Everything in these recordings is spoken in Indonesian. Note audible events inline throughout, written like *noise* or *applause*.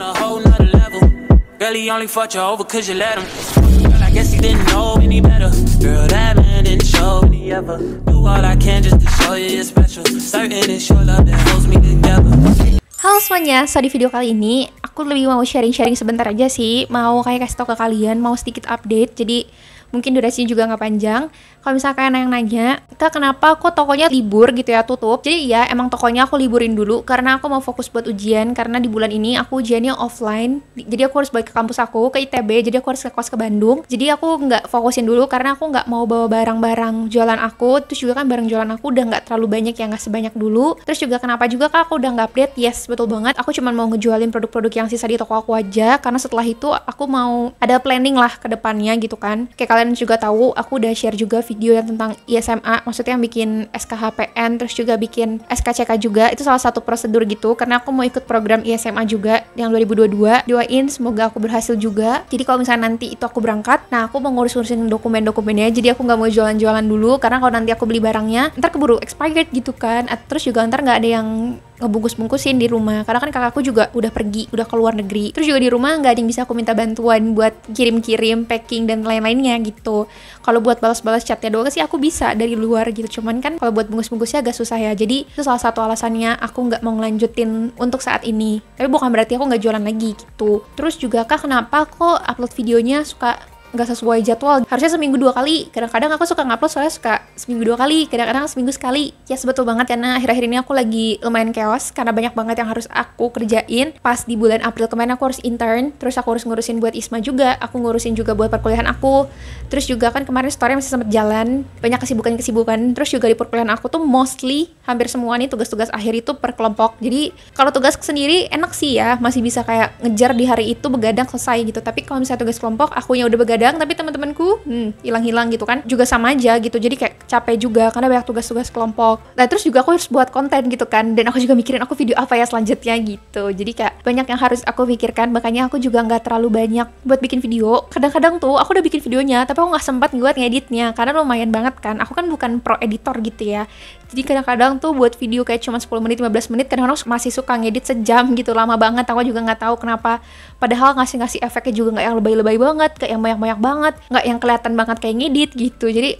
on a whole nother level. Girl, he only fought you over cause you let him. Girl, I guess he didn't know any better. Girl, that man didn't show any ever. Do all I can just to show you it's special. Certain it's your love that holds me together. Halo semuanya, so di video kali ini aku lebih mau sharing-sharing sebentar aja sih Mau kayak kasih tau ke kalian, mau sedikit update Jadi mungkin durasinya juga nggak panjang kalau misalkan yang nanya kita kenapa kok tokonya libur gitu ya tutup jadi ya emang tokonya aku liburin dulu karena aku mau fokus buat ujian karena di bulan ini aku ujiannya offline jadi aku harus balik ke kampus aku ke ITB jadi aku harus ke kos ke Bandung jadi aku nggak fokusin dulu karena aku nggak mau bawa barang-barang jualan aku terus juga kan barang jualan aku udah nggak terlalu banyak yang nggak sebanyak dulu terus juga kenapa juga kak aku udah nggak update yes betul banget aku cuma mau ngejualin produk-produk yang sisa di toko aku aja karena setelah itu aku mau ada planning lah ke depannya gitu kan kayak kalian juga tahu aku udah share juga video yang tentang ISMA maksudnya yang bikin SKHPN terus juga bikin SKCK juga itu salah satu prosedur gitu karena aku mau ikut program ISMA juga yang 2022 doain semoga aku berhasil juga jadi kalau misalnya nanti itu aku berangkat nah aku mau ngurus-ngurusin dokumen-dokumennya jadi aku nggak mau jualan-jualan dulu karena kalau nanti aku beli barangnya ntar keburu expired gitu kan terus juga ntar nggak ada yang ngebungkus-bungkusin di rumah karena kan kakakku juga udah pergi udah ke luar negeri terus juga di rumah nggak ada yang bisa aku minta bantuan buat kirim-kirim packing dan lain-lainnya gitu kalau buat balas-balas chatnya doang sih aku bisa dari luar gitu cuman kan kalau buat bungkus-bungkusnya agak susah ya jadi itu salah satu alasannya aku nggak mau ngelanjutin untuk saat ini tapi bukan berarti aku nggak jualan lagi gitu terus juga kak kenapa kok upload videonya suka nggak sesuai jadwal harusnya seminggu dua kali kadang-kadang aku suka ngupload soalnya suka seminggu dua kali kadang-kadang seminggu sekali ya yes, sebetul banget karena akhir-akhir ini aku lagi lumayan chaos karena banyak banget yang harus aku kerjain pas di bulan April kemarin aku harus intern terus aku harus ngurusin buat Isma juga aku ngurusin juga buat perkuliahan aku terus juga kan kemarin story masih sempat jalan banyak kesibukan-kesibukan terus juga di perkuliahan aku tuh mostly hampir semua nih tugas-tugas akhir itu per kelompok jadi kalau tugas sendiri enak sih ya masih bisa kayak ngejar di hari itu begadang selesai gitu tapi kalau misalnya tugas kelompok akunya udah begadang begadang tapi teman-temanku hmm, hilang-hilang gitu kan juga sama aja gitu jadi kayak capek juga karena banyak tugas-tugas kelompok nah terus juga aku harus buat konten gitu kan dan aku juga mikirin aku video apa ya selanjutnya gitu jadi kayak banyak yang harus aku pikirkan makanya aku juga nggak terlalu banyak buat bikin video kadang-kadang tuh aku udah bikin videonya tapi aku nggak sempat buat ngeditnya karena lumayan banget kan aku kan bukan pro editor gitu ya jadi kadang-kadang tuh buat video kayak cuma 10 menit 15 menit kadang-kadang masih suka ngedit sejam gitu lama banget aku juga nggak tahu kenapa padahal ngasih-ngasih efeknya juga nggak yang lebay-lebay banget kayak yang banyak-banyak banget nggak yang kelihatan banget kayak ngedit gitu jadi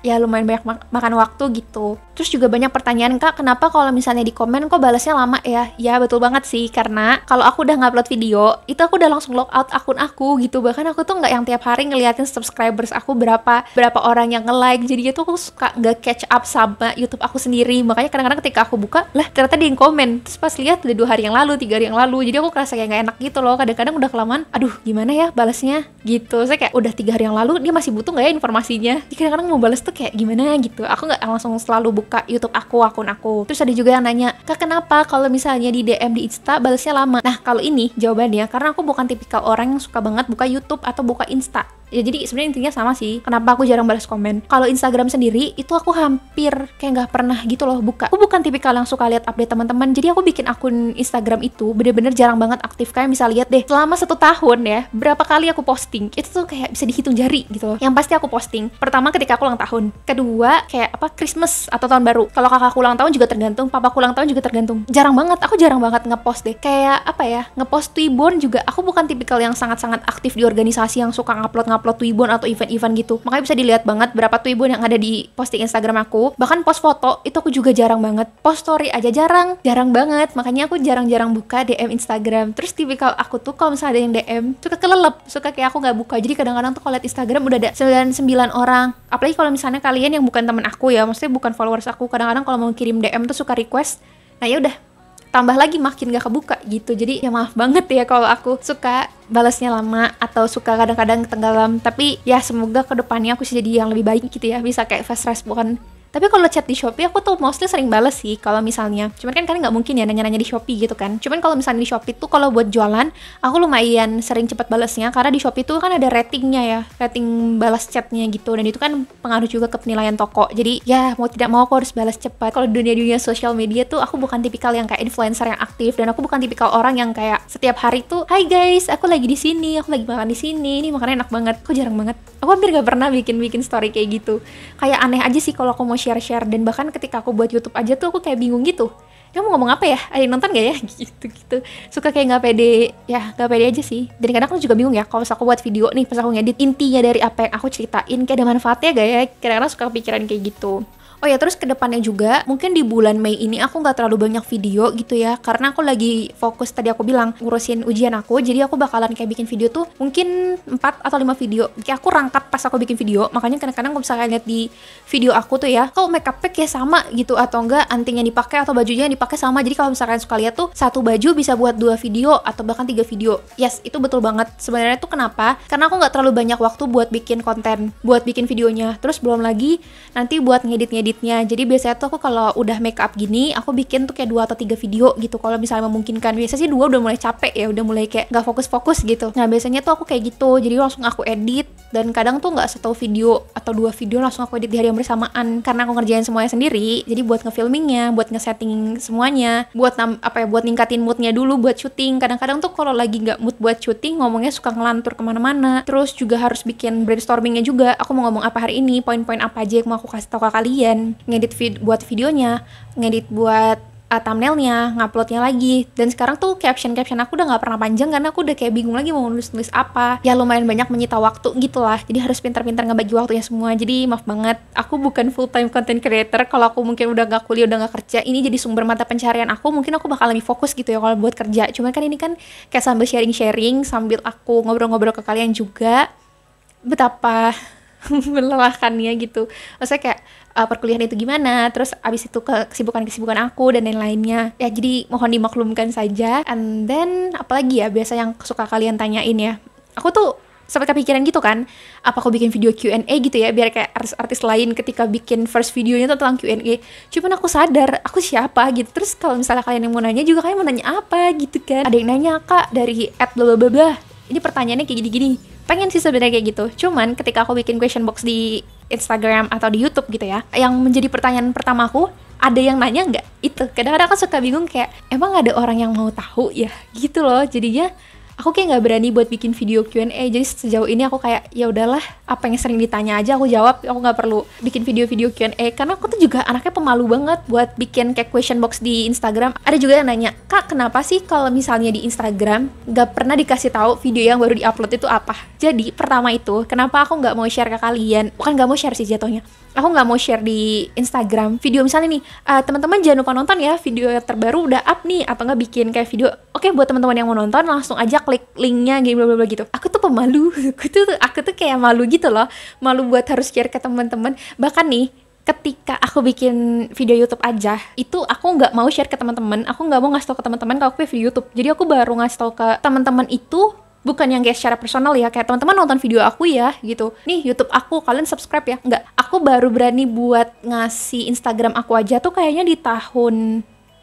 ya lumayan banyak mak makan waktu gitu. Terus juga banyak pertanyaan kak, kenapa kalau misalnya di komen kok balasnya lama ya? Ya betul banget sih, karena kalau aku udah ngupload video, itu aku udah langsung log out akun aku gitu. Bahkan aku tuh nggak yang tiap hari ngeliatin subscribers aku berapa berapa orang yang nge-like. Jadi itu aku suka nggak catch up sama YouTube aku sendiri. Makanya kadang-kadang ketika aku buka, lah ternyata di komen. Terus pas lihat udah dua hari yang lalu, tiga hari yang lalu. Jadi aku kerasa kayak nggak enak gitu loh. Kadang-kadang udah kelamaan, aduh gimana ya balasnya gitu. Saya kayak udah tiga hari yang lalu, dia masih butuh nggak ya informasinya? Jadi kadang-kadang mau balas tuh tuh kayak gimana gitu aku nggak langsung selalu buka YouTube aku akun aku terus ada juga yang nanya kak kenapa kalau misalnya di DM di Insta balasnya lama nah kalau ini jawabannya karena aku bukan tipikal orang yang suka banget buka YouTube atau buka Insta ya jadi sebenarnya intinya sama sih kenapa aku jarang balas komen kalau Instagram sendiri itu aku hampir kayak nggak pernah gitu loh buka aku bukan tipikal yang suka lihat update teman-teman jadi aku bikin akun Instagram itu bener-bener jarang banget aktif Kayak bisa lihat deh selama satu tahun ya berapa kali aku posting itu tuh kayak bisa dihitung jari gitu loh yang pasti aku posting pertama ketika aku ulang tahun kedua kayak apa Christmas atau tahun baru kalau kakak ulang tahun juga tergantung papa ulang tahun juga tergantung jarang banget aku jarang banget ngepost deh kayak apa ya ngepost Twibbon juga aku bukan tipikal yang sangat-sangat aktif di organisasi yang suka ngupload ngupload ngupload Twibbon atau event-event gitu. Makanya bisa dilihat banget berapa Twibbon yang ada di posting Instagram aku. Bahkan post foto itu aku juga jarang banget. Post story aja jarang, jarang banget. Makanya aku jarang-jarang buka DM Instagram. Terus tipikal aku tuh kalau misalnya ada yang DM suka kelelep, suka kayak aku nggak buka. Jadi kadang-kadang tuh kalau liat Instagram udah ada 99 orang. Apalagi kalau misalnya kalian yang bukan temen aku ya, maksudnya bukan followers aku. Kadang-kadang kalau mau kirim DM tuh suka request. Nah ya udah tambah lagi makin gak kebuka gitu jadi ya maaf banget ya kalau aku suka balasnya lama atau suka kadang-kadang tenggelam tapi ya semoga kedepannya aku bisa jadi yang lebih baik gitu ya bisa kayak fast respon tapi kalau chat di Shopee aku tuh mostly sering bales sih kalau misalnya cuman kan kalian nggak mungkin ya nanya-nanya di Shopee gitu kan cuman kalau misalnya di Shopee tuh kalau buat jualan aku lumayan sering cepat balesnya karena di Shopee tuh kan ada ratingnya ya rating balas chatnya gitu dan itu kan pengaruh juga ke penilaian toko jadi ya mau tidak mau aku harus balas cepat kalau dunia-dunia sosial media tuh aku bukan tipikal yang kayak influencer yang aktif dan aku bukan tipikal orang yang kayak setiap hari tuh hai guys aku lagi di sini aku lagi makan di sini ini makanan enak banget aku jarang banget aku hampir gak pernah bikin-bikin story kayak gitu kayak aneh aja sih kalau aku mau share-share dan bahkan ketika aku buat YouTube aja tuh aku kayak bingung gitu ya eh, mau ngomong apa ya ada yang nonton gak ya *laughs* gitu gitu suka kayak nggak pede ya nggak pede aja sih dan kadang aku juga bingung ya kalau aku buat video nih pas aku ngedit intinya dari apa yang aku ceritain kayak ada manfaatnya gak ya kira-kira suka kepikiran kayak gitu Oh ya terus kedepannya juga mungkin di bulan Mei ini aku nggak terlalu banyak video gitu ya karena aku lagi fokus tadi aku bilang ngurusin ujian aku jadi aku bakalan kayak bikin video tuh mungkin 4 atau 5 video kayak aku rangkap pas aku bikin video makanya kadang-kadang aku misalnya lihat di video aku tuh ya kalau oh, makeup pack ya sama gitu atau enggak antingnya dipakai atau bajunya yang dipakai sama jadi kalau misalkan suka lihat tuh satu baju bisa buat dua video atau bahkan tiga video yes itu betul banget sebenarnya tuh kenapa karena aku nggak terlalu banyak waktu buat bikin konten buat bikin videonya terus belum lagi nanti buat ngedit-ngedit editnya jadi biasanya tuh aku kalau udah make up gini aku bikin tuh kayak dua atau tiga video gitu kalau misalnya memungkinkan biasanya sih dua udah mulai capek ya udah mulai kayak nggak fokus-fokus gitu nah biasanya tuh aku kayak gitu jadi langsung aku edit dan kadang tuh nggak satu video atau dua video langsung aku edit di hari yang bersamaan karena aku ngerjain semuanya sendiri jadi buat ngefilmingnya buat ngesetting semuanya buat nam apa ya buat ningkatin moodnya dulu buat syuting kadang-kadang tuh kalau lagi nggak mood buat syuting ngomongnya suka ngelantur kemana-mana terus juga harus bikin brainstormingnya juga aku mau ngomong apa hari ini poin-poin apa aja yang mau aku kasih tau ke kalian dan ngedit vid buat videonya, ngedit buat uh, thumbnailnya, nguploadnya lagi. Dan sekarang tuh caption-caption aku udah nggak pernah panjang karena aku udah kayak bingung lagi mau nulis-nulis apa. Ya lumayan banyak menyita waktu gitu lah. Jadi harus pintar-pintar ngebagi waktunya semua. Jadi maaf banget, aku bukan full-time content creator. Kalau aku mungkin udah gak kuliah, udah gak kerja, ini jadi sumber mata pencarian aku. Mungkin aku bakal lebih fokus gitu ya kalau buat kerja. Cuman kan ini kan kayak sambil sharing-sharing, sambil aku ngobrol-ngobrol ke kalian juga. Betapa *laughs* melelahkannya gitu. Maksudnya kayak uh, perkuliahan itu gimana, terus abis itu kesibukan-kesibukan aku dan lain-lainnya. Ya jadi mohon dimaklumkan saja. And then apalagi ya biasa yang suka kalian tanyain ya. Aku tuh sempat kepikiran gitu kan, apa aku bikin video Q&A gitu ya, biar kayak artis-artis lain ketika bikin first videonya tuh tentang Q&A. Cuman aku sadar, aku siapa gitu. Terus kalau misalnya kalian yang mau nanya juga kalian mau nanya apa gitu kan. Ada yang nanya, Kak, dari at bla bla bla. Ini pertanyaannya kayak gini-gini pengen sih sebenarnya kayak gitu cuman ketika aku bikin question box di Instagram atau di YouTube gitu ya. Yang menjadi pertanyaan pertama aku, ada yang nanya nggak? Itu kadang-kadang aku suka bingung kayak emang ada orang yang mau tahu ya gitu loh. Jadinya aku kayak nggak berani buat bikin video Q&A jadi sejauh ini aku kayak ya udahlah apa yang sering ditanya aja aku jawab aku nggak perlu bikin video-video Q&A karena aku tuh juga anaknya pemalu banget buat bikin kayak question box di Instagram ada juga yang nanya kak kenapa sih kalau misalnya di Instagram nggak pernah dikasih tahu video yang baru diupload itu apa jadi pertama itu kenapa aku nggak mau share ke kalian bukan nggak mau share sih jatuhnya aku nggak mau share di Instagram video misalnya nih uh, teman-teman jangan lupa nonton ya video terbaru udah up nih apa nggak bikin kayak video oke okay, buat teman-teman yang mau nonton langsung aja klik linknya gitu bla bla gitu aku tuh pemalu *laughs* aku tuh aku tuh kayak malu gitu loh malu buat harus share ke teman-teman bahkan nih ketika aku bikin video YouTube aja itu aku nggak mau share ke teman-teman aku nggak mau ngasih tau ke teman-teman kalau aku video YouTube jadi aku baru ngasih tau ke teman-teman itu bukan yang kayak secara personal ya kayak teman-teman nonton video aku ya gitu nih YouTube aku kalian subscribe ya nggak aku baru berani buat ngasih Instagram aku aja tuh kayaknya di tahun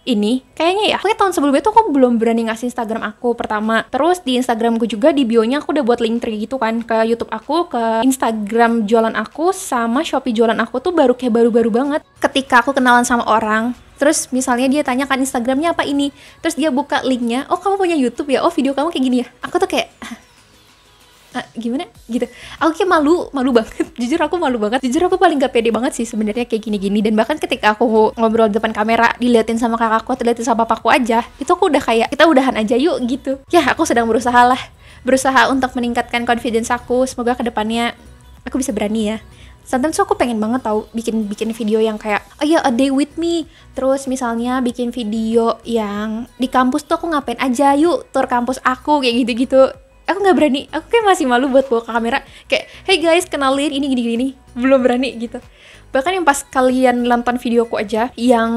ini kayaknya ya kayak tahun sebelumnya tuh aku belum berani ngasih Instagram aku pertama terus di Instagramku juga di bio-nya aku udah buat link tree gitu kan ke YouTube aku ke Instagram jualan aku sama Shopee jualan aku tuh baru kayak baru-baru banget ketika aku kenalan sama orang terus misalnya dia tanya kan Instagramnya apa ini terus dia buka linknya oh kamu punya YouTube ya oh video kamu kayak gini ya aku tuh kayak ah, ah gimana gitu aku kayak malu malu banget *laughs* jujur aku malu banget jujur aku paling gak pede banget sih sebenarnya kayak gini-gini dan bahkan ketika aku ngobrol depan kamera diliatin sama kakakku atau diliatin sama papaku aja itu aku udah kayak kita udahan aja yuk gitu ya aku sedang berusaha lah berusaha untuk meningkatkan confidence aku semoga kedepannya aku bisa berani ya sometimes aku pengen banget tahu bikin bikin video yang kayak oh ya yeah, a day with me terus misalnya bikin video yang di kampus tuh aku ngapain aja yuk tour kampus aku kayak gitu gitu aku nggak berani aku kayak masih malu buat bawa ke kamera kayak hey guys kenalin ini gini gini belum berani gitu bahkan yang pas kalian nonton videoku aja yang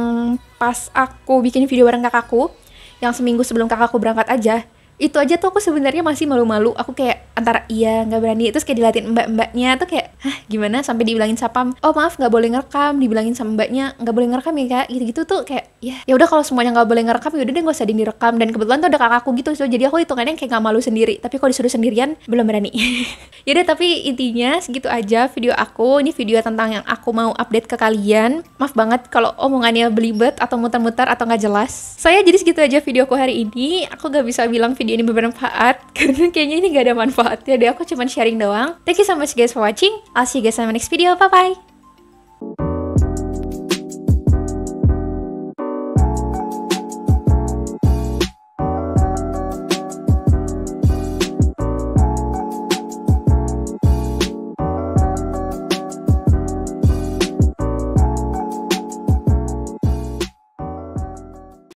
pas aku bikin video bareng kakakku yang seminggu sebelum kakakku berangkat aja itu aja tuh aku sebenarnya masih malu-malu aku kayak antara iya nggak berani terus kayak dilatih mbak-mbaknya tuh kayak Hah gimana sampai dibilangin sapam oh maaf nggak boleh ngerekam dibilangin sama mbaknya nggak boleh ngerekam ya kak gitu gitu tuh kayak ya ya udah kalau semuanya nggak boleh ngerekam ya udah deh gak usah direkam dan kebetulan tuh ada aku gitu so, jadi aku hitungannya kayak nggak malu sendiri tapi kalau disuruh sendirian belum berani *laughs* ya deh tapi intinya segitu aja video aku ini video tentang yang aku mau update ke kalian maaf banget kalau omongannya belibet atau muter-muter atau nggak jelas saya jadi segitu aja video aku hari ini aku gak bisa bilang video ini bermanfaat *laughs* karena kayaknya ini gak ada manfaatnya deh aku cuma sharing doang thank you so much guys for watching I'll see you guys in my next video. Bye bye!